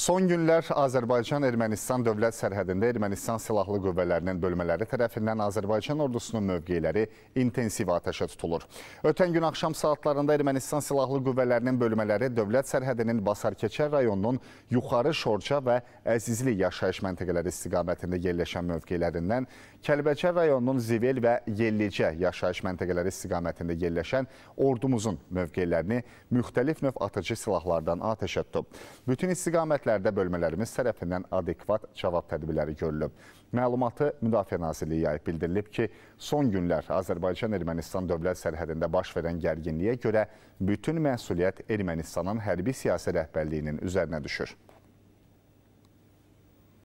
Son günlər Azərbaycan-Ermənistan dövlət sərhədində Ermənistan silahlı qüvvələrinin bölmələri tərəfindən Azərbaycan ordusunun mövqeyləri intensiv atəşə tutulur. Ötən gün axşam saatlarında Ermənistan silahlı qüvvələrinin bölmələri dövlət sərhədinin Basarkeçər rayonunun Yuxarı Şorca və Əzizli yaşayış məntəqələri istiqamətində yerləşən mövqeylərindən Kəlbəcər rayonunun Zivel və Yellicə yaşayış məntəqələri istiqamətində yerləşən ordumuzun mövqeylərini müxtəlif növ atıcı silahlardan atəşə tutub. Bütün istiqamətlər şikayətlərdə bölmələrimiz tərəfindən adekvat cavab tədbirləri görülüb. Məlumatı Müdafiə Nazirliyi yayıb bildirilib ki, son günlər Azərbaycan-Ermənistan dövlət sərhədində baş verən gərginliyə görə bütün məsuliyyət Ermənistanın hərbi siyasi rəhbərliyinin üzərinə düşür.